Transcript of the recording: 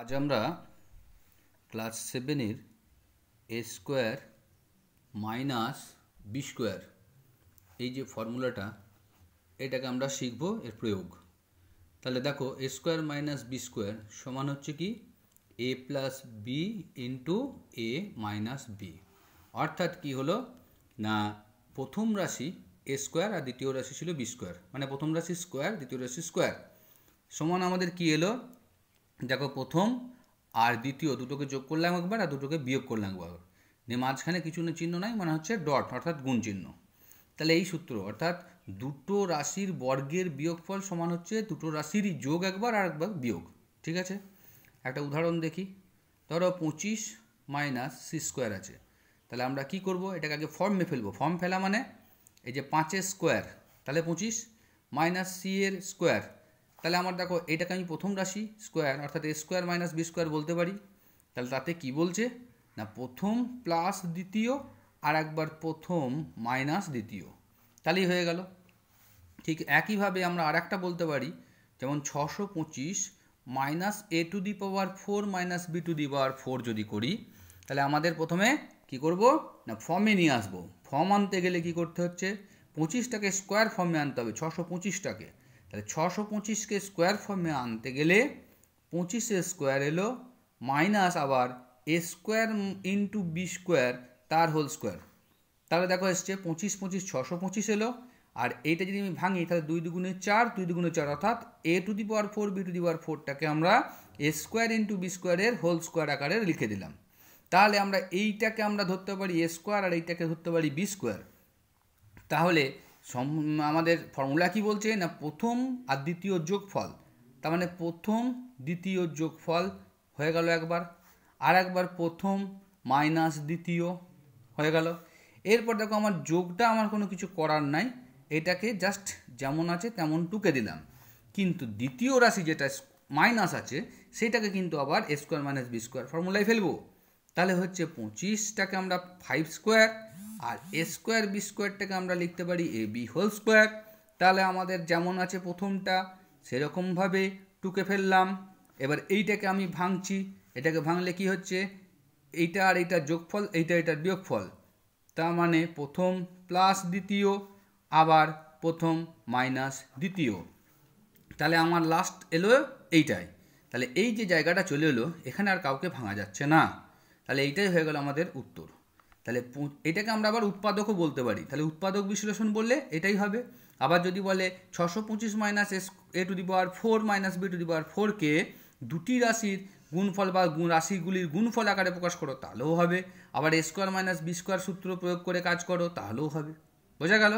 আজ আমরা ক্লাস সেভেনের A square minus B square এই যে ফর্মুলাটা এটাকে আমরা শিখব এর প্রয়োগ তাহলে দেখো A square minus B square সমান হচ্ছে কি A plus B into A minus B অর্থাৎ কি হলো না প্রথম রাশি এ স্কোয়ার আর দ্বিতীয় রাশি ছিল বি স্কোয়ার মানে প্রথম রাশি স্কোয়ার দ্বিতীয় রাশি স্কোয়ার সমান আমাদের কি এলো দেখো প্রথম আর দ্বিতীয় দুটোকে যোগ করলাম একবার আর দুটোকে বিয়োগ করলাম একবার নিয়ে মাঝখানে কিছু চিহ্ন নাই মানে হচ্ছে ডট অর্থাৎ গুণ চিহ্ন তাহলে এই সূত্র অর্থাৎ দুটো রাশির বর্গের বিয়োগফল সমান হচ্ছে দুটো রাশিরই যোগ একবার আর একবার বিয়োগ ঠিক আছে একটা উদাহরণ দেখি ধরো পঁচিশ মাইনাস সি স্কোয়ার আছে তাহলে আমরা কি করব এটাকে আগে ফর্মে ফেলবো ফর্ম ফেলা মানে এই যে পাঁচের স্কোয়ার তাহলে পঁচিশ মাইনাস সি এর স্কোয়ার তাহলে আমার দেখো এটাকে আমি প্রথম রাশি স্কোয়ার অর্থাৎ A square minus B square বলতে পারি তাহলে তাতে কি বলছে না প্রথম প্লাস দ্বিতীয় আর একবার প্রথম মাইনাস দ্বিতীয় তাহলেই হয়ে গেল ঠিক একইভাবে আমরা আর একটা বলতে পারি যেমন ছশো পঁচিশ minus A to the power four minus B to the power four যদি করি তাহলে আমাদের প্রথমে কি করব না ফর্মে নিয়ে আসবো ফর্ম আনতে গেলে কি করতে হচ্ছে পঁচিশটাকে স্কোয়ার ফর্মে আনতে হবে ছশো পঁচিশটাকে তাহলে ছশো পঁচিশকে স্কোয়ার ফর্মে আনতে গেলে পঁচিশের স্কোয়ার এলো মাইনাস আবার A square into B square তার হোল স্কোয়ার তাহলে দেখো এসছে পঁচিশ পঁচিশ ছশো পঁচিশ এলো আর এইটা যদি আমি ভাঙি তাহলে দুই দুগুণে চার দুই দুগুণে চার অর্থাৎ A to the power four B to the power ফোরটাকে আমরা এ স্কোয়ার ইন্টু বি স্কোয়ারের হোল স্কোয়ার আকারে লিখে দিলাম তাহলে আমরা এইটাকে আমরা ধরতে পারি এ স্কোয়ার আর এইটাকে ধরতে পারি বি স্কোয়ার তাহলে সম আমাদের ফর্মুলা কি বলছে না প্রথম আর দ্বিতীয় যোগফল তার মানে প্রথম দ্বিতীয় যোগফল হয়ে গেল একবার আর একবার প্রথম মাইনাস দ্বিতীয় হয়ে গেল এরপর দেখো আমার যোগটা আমার কোনো কিছু করার নাই এটাকে জাস্ট যেমন আছে তেমন টুকে দিলাম কিন্তু দ্বিতীয় রাশি যেটা মাইনাস আছে সেটাকে কিন্তু আবার স্কোয়ার মাইনাস বি স্কোয়ার ফর্মুলায় ফেলবো তাহলে হচ্ছে পঁচিশটাকে আমরা ফাইভ স্কোয়ার আর এ স্কোয়ার বি স্কোয়ারটাকে আমরা লিখতে পারি এ বি হোল স্কোয়ার তাহলে আমাদের যেমন আছে প্রথমটা সেরকমভাবে টুকে ফেললাম এবার এইটাকে আমি ভাঙছি এটাকে ভাঙলে কি হচ্ছে এইটা আর এইটা যোগফল এইটা এটার বিয়োগফল তার মানে প্রথম প্লাস দ্বিতীয় আবার প্রথম মাইনাস দ্বিতীয় তাহলে আমার লাস্ট এলো এইটাই তাহলে এই যে জায়গাটা চলে এলো এখানে আর কাউকে ভাঙা যাচ্ছে না তাহলে এইটাই হয়ে গেল আমাদের উত্তর তাহলে এটাকে আমরা আবার উৎপাদকও বলতে পারি তাহলে উৎপাদক বিশ্লেষণ বললে এটাই হবে আবার যদি বলে ছশো পঁচিশ minus S A to the power four minus B to the power ফোরকে দুটি রাশির গুণফল বা গুণ রাশিগুলির গুণফল আকারে প্রকাশ করো তাহলেও হবে আবার A square minus B square সূত্র প্রয়োগ করে কাজ করো তাহলেও হবে বোঝা গেল